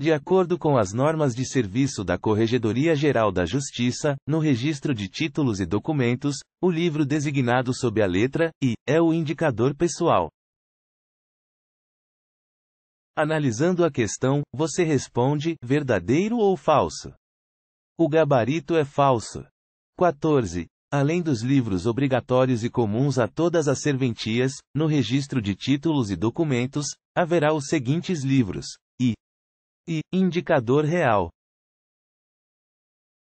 De acordo com as normas de serviço da Corregedoria Geral da Justiça, no registro de títulos e documentos, o livro designado sob a letra I é o indicador pessoal. Analisando a questão, você responde: verdadeiro ou falso? O gabarito é falso. 14. Além dos livros obrigatórios e comuns a todas as serventias, no registro de títulos e documentos, haverá os seguintes livros: I e indicador real.